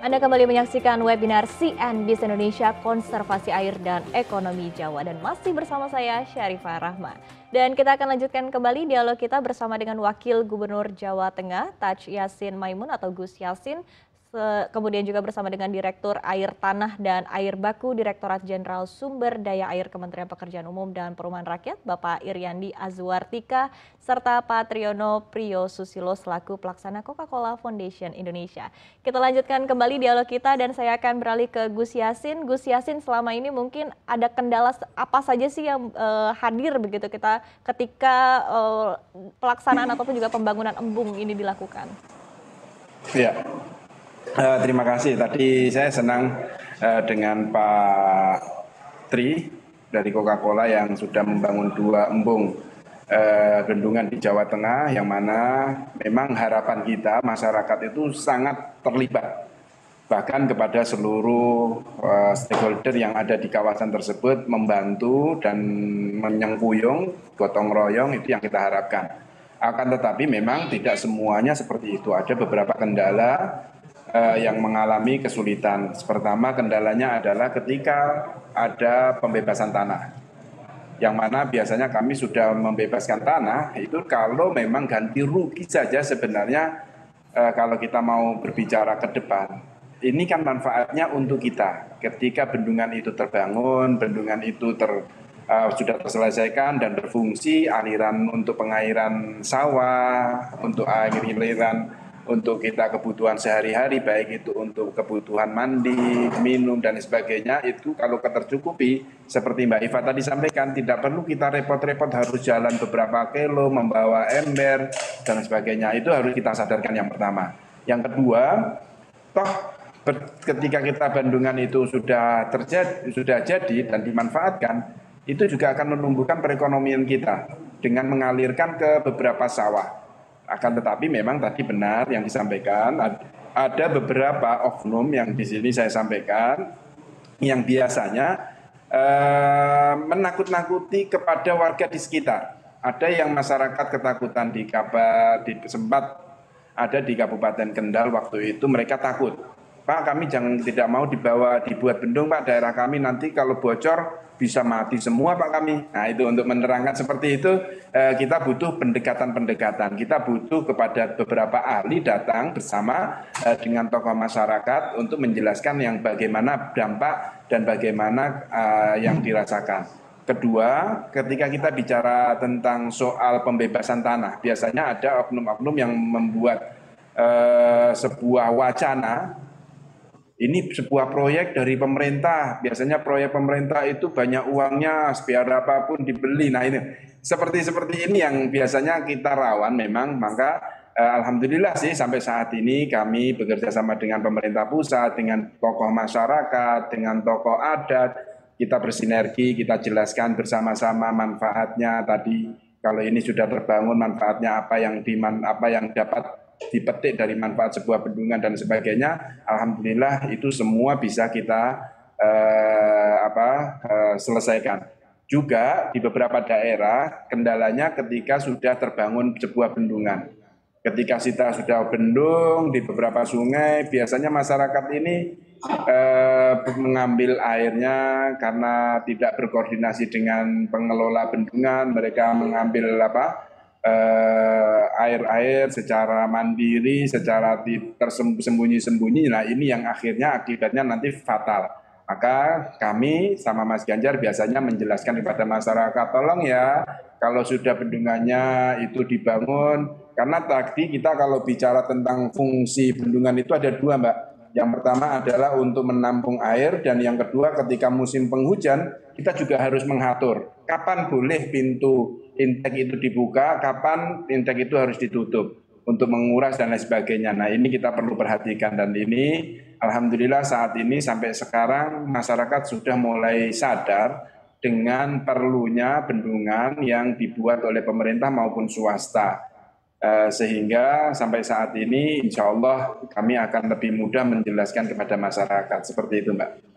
Anda kembali menyaksikan webinar CNBC Indonesia Konservasi Air dan Ekonomi Jawa dan masih bersama saya Syarifah Rahma. Dan kita akan lanjutkan kembali dialog kita bersama dengan Wakil Gubernur Jawa Tengah Taj Yasin Maimun atau Gus Yasin kemudian juga bersama dengan Direktur Air Tanah dan Air Baku Direktorat Jenderal Sumber Daya Air Kementerian Pekerjaan Umum dan Perumahan Rakyat Bapak Iryandi Azwartika serta Pak Triyono Priyo Susilo selaku pelaksana Coca-Cola Foundation Indonesia. Kita lanjutkan kembali dialog kita dan saya akan beralih ke Gus Yasin. Gus Yasin selama ini mungkin ada kendala apa saja sih yang uh, hadir begitu kita ketika uh, pelaksanaan ataupun juga pembangunan embung ini dilakukan? Iya uh, terima kasih. Tadi saya senang uh, dengan Pak Tri dari Coca-Cola yang sudah membangun dua embung uh, eh, bendungan di Jawa Tengah, yang mana memang harapan kita masyarakat itu sangat terlibat bahkan kepada seluruh uh, stakeholder yang ada di kawasan tersebut membantu dan menyengkuyung gotong royong itu yang kita harapkan. Akan tetapi memang tidak semuanya seperti itu. Ada beberapa kendala uh, yang mengalami kesulitan. Pertama kendalanya adalah ketika ada pembebasan tanah. Yang mana biasanya kami sudah membebaskan tanah itu kalau memang ganti rugi saja sebenarnya uh, kalau kita mau berbicara ke depan. Ini kan manfaatnya untuk kita. Ketika bendungan itu terbangun, bendungan itu ter uh, sudah terselesaikan dan berfungsi aliran untuk pengairan sawah, untuk aliran untuk kita kebutuhan sehari-hari baik itu untuk kebutuhan mandi, minum dan sebagainya itu kalau ketercukupi seperti Mbak Iva tadi sampaikan tidak perlu kita repot-repot harus jalan beberapa kilo membawa ember dan sebagainya itu harus kita sadarkan yang pertama. Yang kedua, toh ketika kita bandungan itu sudah terjadi sudah jadi dan dimanfaatkan itu juga akan menumbuhkan perekonomian kita dengan mengalirkan ke beberapa sawah akan tetapi memang tadi benar yang disampaikan ada beberapa oknum yang di sini saya sampaikan yang biasanya eh, menakut-nakuti kepada warga di sekitar. Ada yang masyarakat ketakutan di kabar di sempat ada di Kabupaten Kendal waktu itu mereka takut Pak kami jangan tidak mau dibawa dibuat bendung Pak daerah kami nanti kalau bocor bisa mati semua Pak kami. Nah itu untuk menerangkan seperti itu eh, kita butuh pendekatan-pendekatan. Kita butuh kepada beberapa ahli datang bersama eh, dengan tokoh masyarakat untuk menjelaskan yang bagaimana dampak dan bagaimana eh, yang dirasakan. Kedua, ketika kita bicara tentang soal pembebasan tanah, biasanya ada oknum-oknum yang membuat sebuah wacana ini sebuah proyek dari pemerintah. Biasanya proyek pemerintah itu banyak uangnya, biar apapun dibeli. Nah ini seperti seperti ini yang biasanya kita rawan memang. Maka eh, alhamdulillah sih sampai saat ini kami bekerja sama dengan pemerintah pusat, dengan tokoh masyarakat, dengan tokoh adat. Kita bersinergi, kita jelaskan bersama-sama manfaatnya tadi. Kalau ini sudah terbangun manfaatnya apa yang diman apa yang dapat dipetik dari manfaat sebuah bendungan dan sebagainya, alhamdulillah itu semua bisa kita eh, apa eh, selesaikan. Juga di beberapa daerah kendalanya ketika sudah terbangun sebuah bendungan. Ketika kita sudah bendung di beberapa sungai, biasanya masyarakat ini eh, mengambil airnya karena tidak berkoordinasi dengan pengelola bendungan, mereka mengambil apa air-air eh, secara mandiri, secara tersembunyi-sembunyi. Nah ini yang akhirnya akibatnya nanti fatal. Maka kami sama Mas Ganjar biasanya menjelaskan kepada masyarakat, tolong ya kalau sudah bendungannya itu dibangun, karena tadi kita kalau bicara tentang fungsi bendungan itu ada dua mbak, yang pertama adalah untuk menampung air dan yang kedua ketika musim penghujan kita juga harus mengatur kapan boleh pintu intake itu dibuka, kapan intake itu harus ditutup untuk menguras dan lain sebagainya. Nah, ini kita perlu perhatikan dan ini alhamdulillah saat ini sampai sekarang masyarakat sudah mulai sadar dengan perlunya bendungan yang dibuat oleh pemerintah maupun swasta Eh, sehingga sampai saat ini insya Allah kami akan lebih mudah menjelaskan kepada masyarakat. Seperti itu Mbak.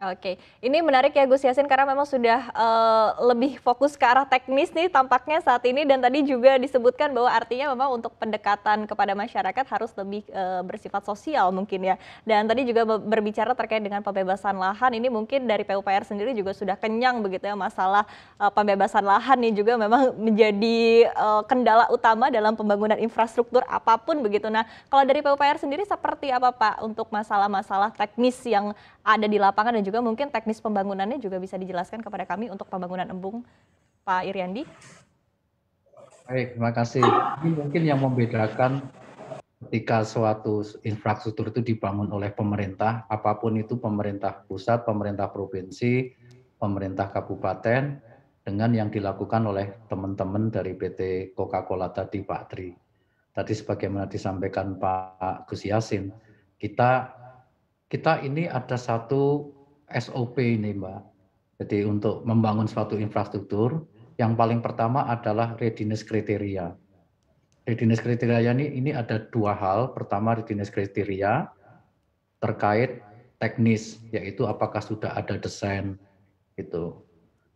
Oke, ini menarik ya Gus Yasin karena memang sudah uh, lebih fokus ke arah teknis nih tampaknya saat ini dan tadi juga disebutkan bahwa artinya memang untuk pendekatan kepada masyarakat harus lebih uh, bersifat sosial mungkin ya. Dan tadi juga berbicara terkait dengan pembebasan lahan ini mungkin dari PUPR sendiri juga sudah kenyang begitu ya masalah uh, pembebasan lahan nih juga memang menjadi uh, kendala utama dalam pembangunan infrastruktur apapun begitu. Nah, kalau dari PUPR sendiri seperti apa Pak untuk masalah-masalah teknis yang ada di lapangan dan juga juga mungkin teknis pembangunannya juga bisa dijelaskan kepada kami untuk pembangunan embung Pak Iriandi. Baik, terima kasih. Ini mungkin yang membedakan ketika suatu infrastruktur itu dibangun oleh pemerintah, apapun itu pemerintah pusat, pemerintah provinsi, pemerintah kabupaten, dengan yang dilakukan oleh teman-teman dari PT Coca-Cola tadi Pak Tri. Tadi sebagaimana disampaikan Pak Gus Yasin, kita kita ini ada satu SOP ini Mbak. Jadi untuk membangun suatu infrastruktur, yang paling pertama adalah readiness kriteria. Readiness kriteria ini, ini ada dua hal. Pertama readiness kriteria terkait teknis, yaitu apakah sudah ada desain, gitu.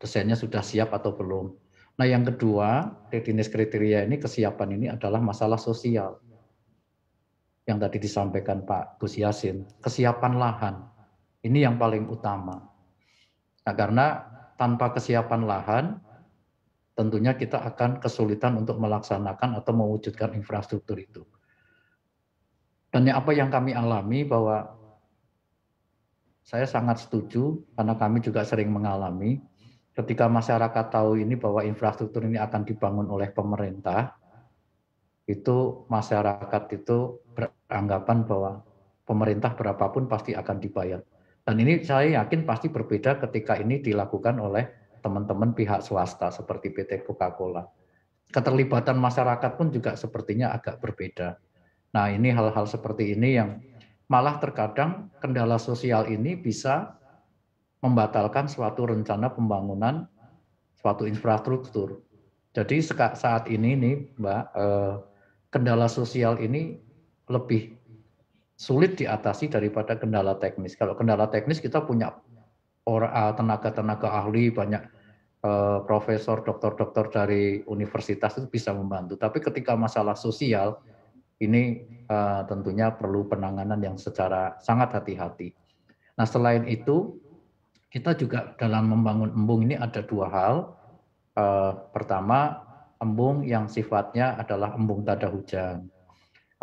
Desainnya sudah siap atau belum. Nah yang kedua, readiness kriteria ini, kesiapan ini adalah masalah sosial. Yang tadi disampaikan Pak Gus Yasin, kesiapan lahan ini yang paling utama. Nah, karena tanpa kesiapan lahan, tentunya kita akan kesulitan untuk melaksanakan atau mewujudkan infrastruktur itu. Dan apa yang kami alami bahwa saya sangat setuju karena kami juga sering mengalami ketika masyarakat tahu ini bahwa infrastruktur ini akan dibangun oleh pemerintah, itu masyarakat itu beranggapan bahwa pemerintah berapapun pasti akan dibayar. Dan ini saya yakin pasti berbeda ketika ini dilakukan oleh teman-teman pihak swasta seperti PT Coca-Cola. Keterlibatan masyarakat pun juga sepertinya agak berbeda. Nah, ini hal-hal seperti ini yang malah terkadang kendala sosial ini bisa membatalkan suatu rencana pembangunan suatu infrastruktur. Jadi saat ini nih Mbak, eh, kendala sosial ini lebih sulit diatasi daripada kendala teknis. Kalau kendala teknis kita punya eh, tenaga-tenaga ahli banyak eh, profesor, dokter-dokter dari universitas itu bisa membantu. Tapi ketika masalah sosial ini eh, tentunya perlu penanganan yang secara sangat hati-hati. Nah selain itu kita juga dalam membangun embung ini ada dua hal. pertama embung yang sifatnya adalah embung tada hujan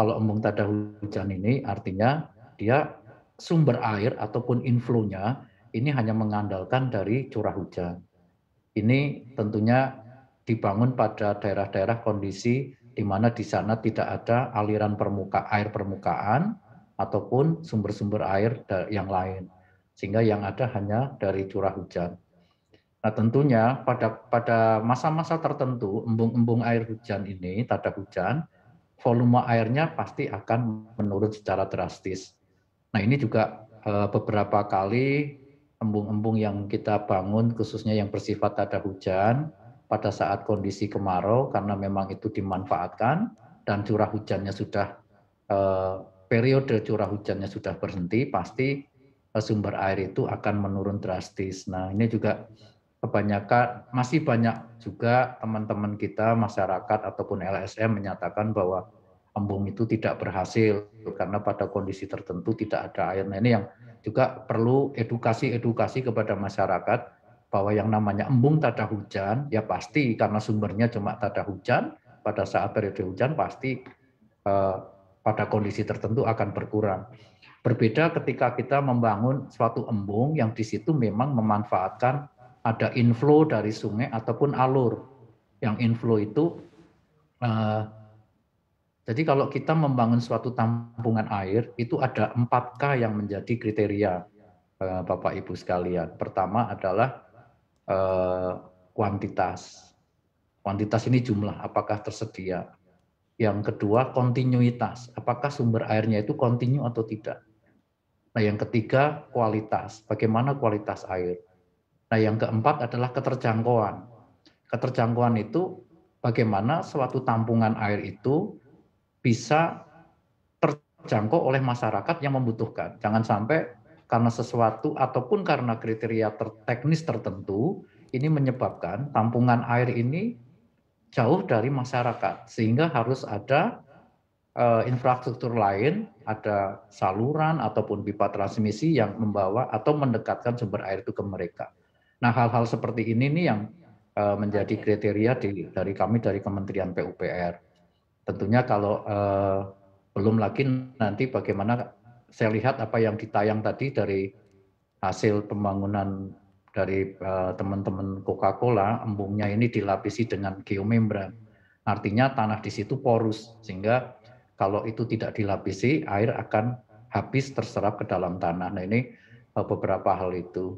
kalau embung tada hujan ini artinya dia sumber air ataupun inflownya ini hanya mengandalkan dari curah hujan. Ini tentunya dibangun pada daerah-daerah kondisi di mana di sana tidak ada aliran permuka air permukaan ataupun sumber-sumber air yang lain. Sehingga yang ada hanya dari curah hujan. Nah, tentunya pada pada masa-masa tertentu embung-embung air hujan ini, tada hujan volume airnya pasti akan menurun secara drastis. Nah ini juga eh, beberapa kali embung-embung yang kita bangun khususnya yang bersifat ada hujan pada saat kondisi kemarau karena memang itu dimanfaatkan dan curah hujannya sudah eh, periode curah hujannya sudah berhenti pasti eh, sumber air itu akan menurun drastis. Nah ini juga kebanyakan masih banyak juga teman-teman kita masyarakat ataupun LSM menyatakan bahwa embung itu tidak berhasil karena pada kondisi tertentu tidak ada air. Nah ini yang juga perlu edukasi-edukasi kepada masyarakat bahwa yang namanya embung tada hujan ya pasti karena sumbernya cuma tada hujan pada saat periode hujan pasti eh, pada kondisi tertentu akan berkurang. Berbeda ketika kita membangun suatu embung yang di situ memang memanfaatkan ada inflow dari sungai ataupun alur. Yang inflow itu eh, jadi kalau kita membangun suatu tampungan air itu ada 4K yang menjadi kriteria eh, Bapak Ibu sekalian. Pertama adalah eh, kuantitas. Kuantitas ini jumlah apakah tersedia. Yang kedua kontinuitas, apakah sumber airnya itu kontinu atau tidak. Nah, yang ketiga kualitas, bagaimana kualitas air Nah, yang keempat adalah keterjangkauan. Keterjangkauan itu bagaimana suatu tampungan air itu bisa terjangkau oleh masyarakat yang membutuhkan. Jangan sampai karena sesuatu ataupun karena kriteria ter teknis tertentu ini menyebabkan tampungan air ini jauh dari masyarakat sehingga harus ada uh, infrastruktur lain, ada saluran ataupun pipa transmisi yang membawa atau mendekatkan sumber air itu ke mereka. Nah, hal-hal seperti ini nih yang eh, menjadi kriteria di, dari kami dari Kementerian PUPR. Tentunya kalau uh, belum lagi nanti bagaimana saya lihat apa yang ditayang tadi dari hasil pembangunan dari teman eh, teman-teman Coca-Cola, embungnya ini dilapisi dengan geomembran. Artinya tanah di situ porus, sehingga kalau itu tidak dilapisi, air akan habis terserap ke dalam tanah. Nah ini uh, beberapa hal itu.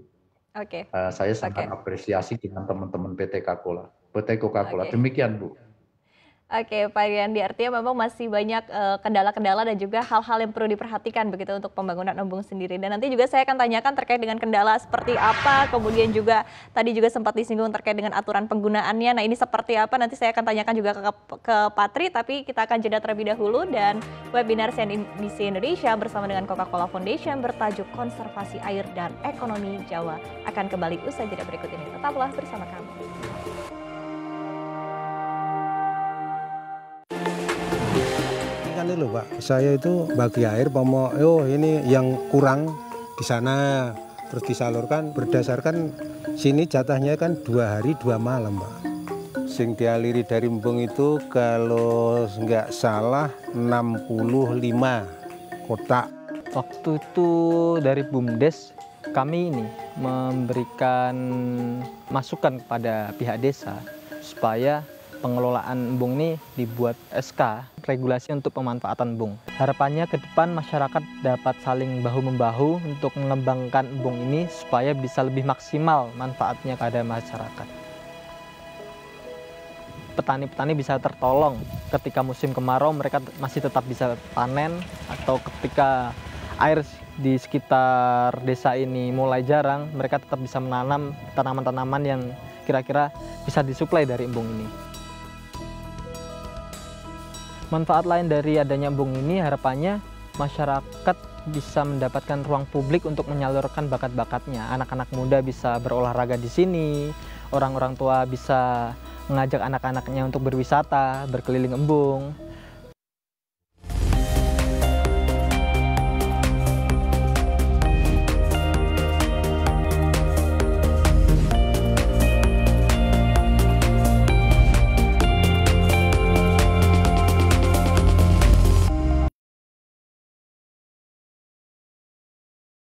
Okay. Uh, eh, saya sangat okay. apresiasi dengan teman-teman PT Coca-Cola. PT Coca-Cola. Okay. Demikian Bu. Oke, Pak Yandi artinya memang masih banyak eh, kendala-kendala uh, dan juga hal-hal yang perlu diperhatikan begitu untuk pembangunan embung sendiri. Dan nanti juga saya akan tanyakan terkait dengan kendala seperti apa, kemudian juga tadi juga sempat disinggung terkait dengan aturan penggunaannya. Nah ini seperti apa, nanti saya akan tanyakan juga ke, ke Patri, tapi kita akan jeda terlebih dahulu. Dan webinar CNBC Indonesia bersama dengan Coca-Cola Foundation bertajuk konservasi air dan ekonomi Jawa akan kembali usai jeda berikut ini. Tetaplah bersama kami. kan dulu Pak, saya itu bagi air pomo, oh ini yang kurang di sana terus disalurkan berdasarkan sini jatahnya kan dua hari dua malam Pak. Sing dialiri dari Embung itu kalau nggak salah 65 kotak. Waktu itu dari BUMDes kami ini memberikan masukan kepada pihak desa supaya pengelolaan embung ini dibuat SK, regulasi untuk pemanfaatan embung. Harapannya ke depan masyarakat dapat saling bahu-membahu untuk mengembangkan embung ini supaya bisa lebih maksimal manfaatnya kepada masyarakat. Petani-petani bisa tertolong ketika musim kemarau mereka masih tetap bisa panen atau ketika air di sekitar desa ini mulai jarang mereka tetap bisa menanam tanaman-tanaman yang kira-kira bisa disuplai dari embung ini. Manfaat lain dari adanya embung ini harapannya masyarakat bisa mendapatkan ruang publik untuk menyalurkan bakat-bakatnya. Anak-anak muda bisa berolahraga di sini, orang-orang tua bisa mengajak anak-anaknya untuk berwisata, berkeliling embung,